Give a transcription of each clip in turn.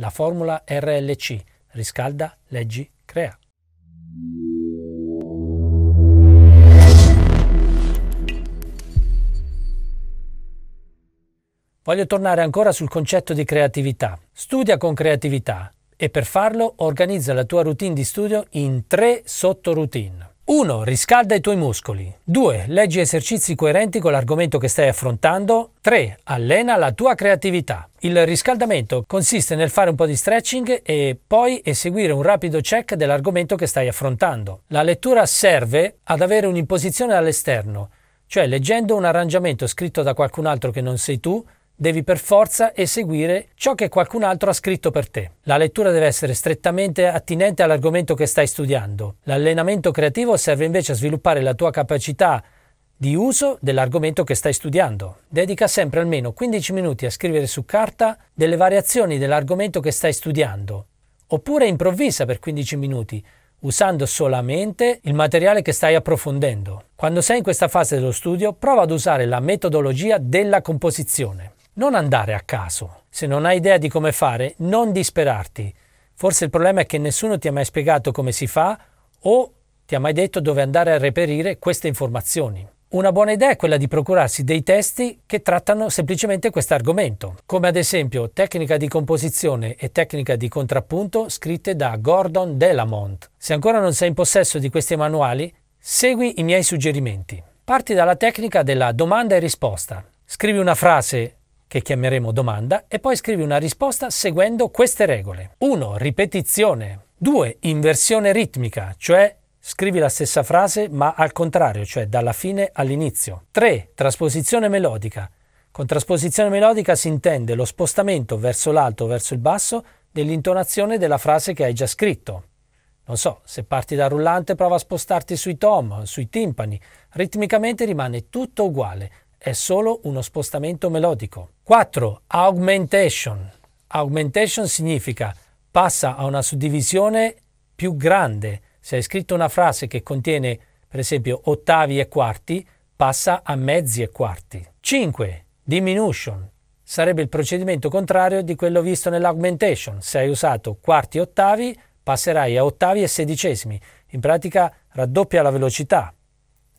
la formula RLC, riscalda, leggi, crea. Voglio tornare ancora sul concetto di creatività. Studia con creatività e per farlo organizza la tua routine di studio in tre sottoroutin. 1. Riscalda i tuoi muscoli. 2. Leggi esercizi coerenti con l'argomento che stai affrontando. 3. Allena la tua creatività. Il riscaldamento consiste nel fare un po' di stretching e poi eseguire un rapido check dell'argomento che stai affrontando. La lettura serve ad avere un'imposizione all'esterno, cioè leggendo un arrangiamento scritto da qualcun altro che non sei tu, devi per forza eseguire ciò che qualcun altro ha scritto per te. La lettura deve essere strettamente attinente all'argomento che stai studiando. L'allenamento creativo serve invece a sviluppare la tua capacità di uso dell'argomento che stai studiando. Dedica sempre almeno 15 minuti a scrivere su carta delle variazioni dell'argomento che stai studiando, oppure improvvisa per 15 minuti usando solamente il materiale che stai approfondendo. Quando sei in questa fase dello studio, prova ad usare la metodologia della composizione. Non andare a caso. Se non hai idea di come fare, non disperarti. Forse il problema è che nessuno ti ha mai spiegato come si fa o ti ha mai detto dove andare a reperire queste informazioni. Una buona idea è quella di procurarsi dei testi che trattano semplicemente questo argomento, come ad esempio Tecnica di composizione e Tecnica di contrappunto scritte da Gordon Delamont. Se ancora non sei in possesso di questi manuali, segui i miei suggerimenti. Parti dalla tecnica della domanda e risposta. Scrivi una frase che chiameremo domanda, e poi scrivi una risposta seguendo queste regole. 1. Ripetizione. 2. Inversione ritmica, cioè Scrivi la stessa frase ma al contrario, cioè dalla fine all'inizio. 3. Trasposizione melodica. Con trasposizione melodica si intende lo spostamento verso l'alto o verso il basso dell'intonazione della frase che hai già scritto. Non so, se parti da rullante prova a spostarti sui tom, sui timpani, ritmicamente rimane tutto uguale, è solo uno spostamento melodico. 4. Augmentation. Augmentation significa passa a una suddivisione più grande. Se hai scritto una frase che contiene, per esempio, ottavi e quarti, passa a mezzi e quarti. 5. Diminution. Sarebbe il procedimento contrario di quello visto nell'augmentation. Se hai usato quarti e ottavi, passerai a ottavi e sedicesimi. In pratica raddoppia la velocità.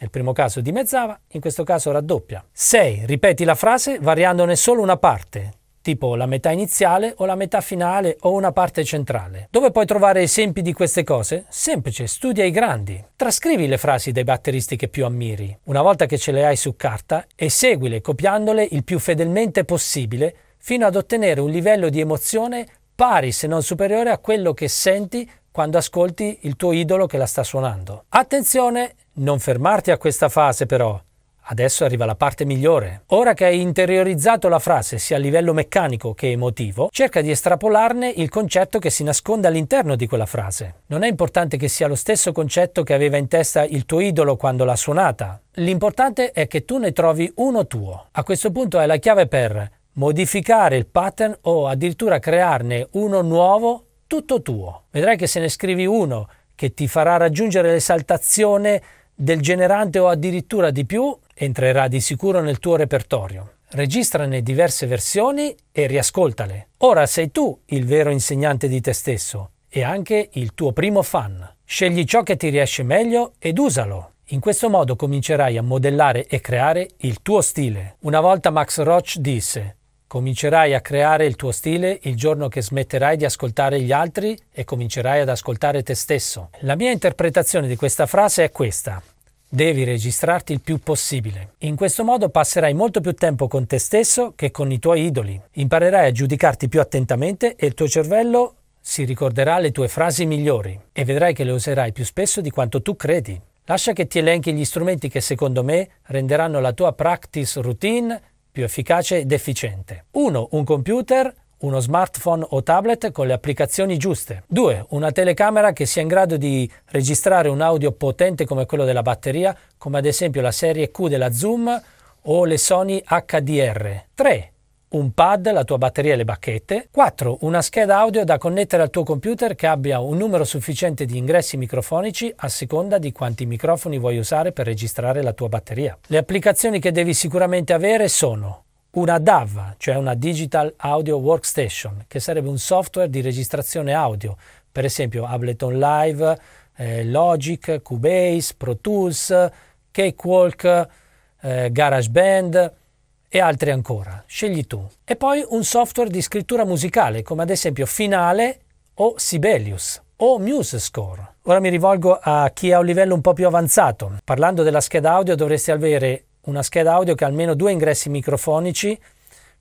Nel primo caso dimezzava, in questo caso raddoppia. 6. Ripeti la frase variandone solo una parte, tipo la metà iniziale o la metà finale o una parte centrale. Dove puoi trovare esempi di queste cose? Semplice, studia i grandi. Trascrivi le frasi dei batteristi che più ammiri, una volta che ce le hai su carta, e seguile copiandole il più fedelmente possibile fino ad ottenere un livello di emozione pari se non superiore a quello che senti quando ascolti il tuo idolo che la sta suonando. Attenzione, non fermarti a questa fase però. Adesso arriva la parte migliore. Ora che hai interiorizzato la frase sia a livello meccanico che emotivo, cerca di estrapolarne il concetto che si nasconde all'interno di quella frase. Non è importante che sia lo stesso concetto che aveva in testa il tuo idolo quando l'ha suonata. L'importante è che tu ne trovi uno tuo. A questo punto è la chiave per modificare il pattern o addirittura crearne uno nuovo tutto tuo. Vedrai che se ne scrivi uno che ti farà raggiungere l'esaltazione del generante o addirittura di più entrerà di sicuro nel tuo repertorio. Registrane diverse versioni e riascoltale. Ora sei tu il vero insegnante di te stesso e anche il tuo primo fan. Scegli ciò che ti riesce meglio ed usalo. In questo modo comincerai a modellare e creare il tuo stile. Una volta Max Roach disse Comincerai a creare il tuo stile il giorno che smetterai di ascoltare gli altri e comincerai ad ascoltare te stesso. La mia interpretazione di questa frase è questa. Devi registrarti il più possibile. In questo modo passerai molto più tempo con te stesso che con i tuoi idoli. Imparerai a giudicarti più attentamente e il tuo cervello si ricorderà le tue frasi migliori e vedrai che le userai più spesso di quanto tu credi. Lascia che ti elenchi gli strumenti che secondo me renderanno la tua practice routine più efficace ed efficiente. 1. Un computer uno smartphone o tablet con le applicazioni giuste. 2. Una telecamera che sia in grado di registrare un audio potente come quello della batteria, come ad esempio la serie Q della Zoom o le Sony HDR. 3. Un pad, la tua batteria e le bacchette. 4. Una scheda audio da connettere al tuo computer che abbia un numero sufficiente di ingressi microfonici a seconda di quanti microfoni vuoi usare per registrare la tua batteria. Le applicazioni che devi sicuramente avere sono una DAV, cioè una Digital Audio Workstation, che sarebbe un software di registrazione audio, per esempio Ableton Live, eh, Logic, Cubase, Pro Tools, Cakewalk, eh, GarageBand e altri ancora. Scegli tu. E poi un software di scrittura musicale, come ad esempio Finale o Sibelius o MuseScore. Ora mi rivolgo a chi è a un livello un po' più avanzato. Parlando della scheda audio dovresti avere una scheda audio che ha almeno due ingressi microfonici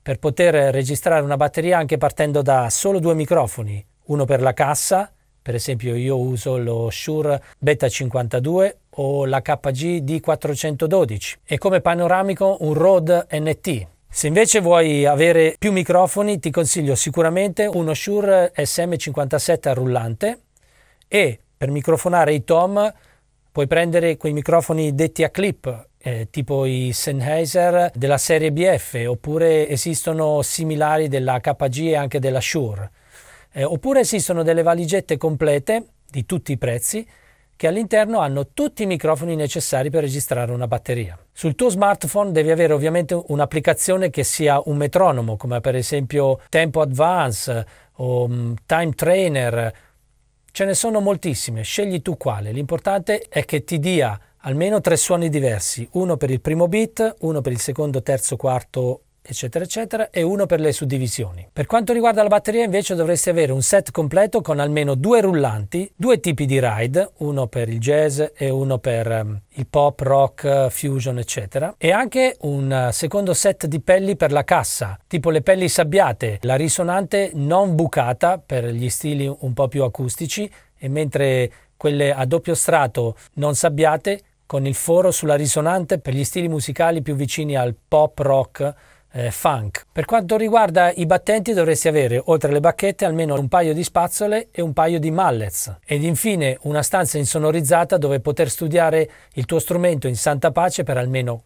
per poter registrare una batteria anche partendo da solo due microfoni, uno per la cassa, per esempio io uso lo Shure Beta 52 o la KG D412 e come panoramico un Rode NT. Se invece vuoi avere più microfoni ti consiglio sicuramente uno Shure SM57 a rullante e per microfonare i tom puoi prendere quei microfoni detti a clip eh, tipo i Sennheiser della serie BF, oppure esistono similari della KG e anche della Shure, eh, oppure esistono delle valigette complete di tutti i prezzi che all'interno hanno tutti i microfoni necessari per registrare una batteria. Sul tuo smartphone devi avere ovviamente un'applicazione che sia un metronomo, come per esempio Tempo Advance o um, Time Trainer. Ce ne sono moltissime, scegli tu quale. L'importante è che ti dia almeno tre suoni diversi, uno per il primo beat, uno per il secondo, terzo, quarto eccetera eccetera e uno per le suddivisioni. Per quanto riguarda la batteria invece dovresti avere un set completo con almeno due rullanti, due tipi di ride, uno per il jazz e uno per ehm, il pop, rock, fusion eccetera e anche un eh, secondo set di pelli per la cassa, tipo le pelli sabbiate, la risonante non bucata per gli stili un po' più acustici e mentre quelle a doppio strato non sabbiate con il foro sulla risonante per gli stili musicali più vicini al pop rock eh, funk. Per quanto riguarda i battenti dovresti avere, oltre alle bacchette, almeno un paio di spazzole e un paio di mallets. Ed infine una stanza insonorizzata dove poter studiare il tuo strumento in santa pace per almeno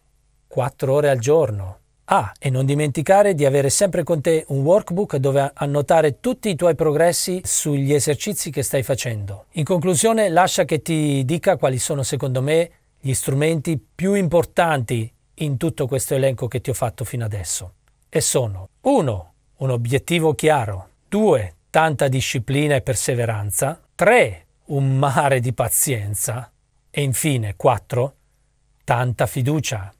4 ore al giorno. Ah, e non dimenticare di avere sempre con te un workbook dove annotare tutti i tuoi progressi sugli esercizi che stai facendo. In conclusione, lascia che ti dica quali sono secondo me gli strumenti più importanti in tutto questo elenco che ti ho fatto fino adesso. E sono 1. Un obiettivo chiaro. 2. Tanta disciplina e perseveranza. 3. Un mare di pazienza. E infine 4. Tanta fiducia.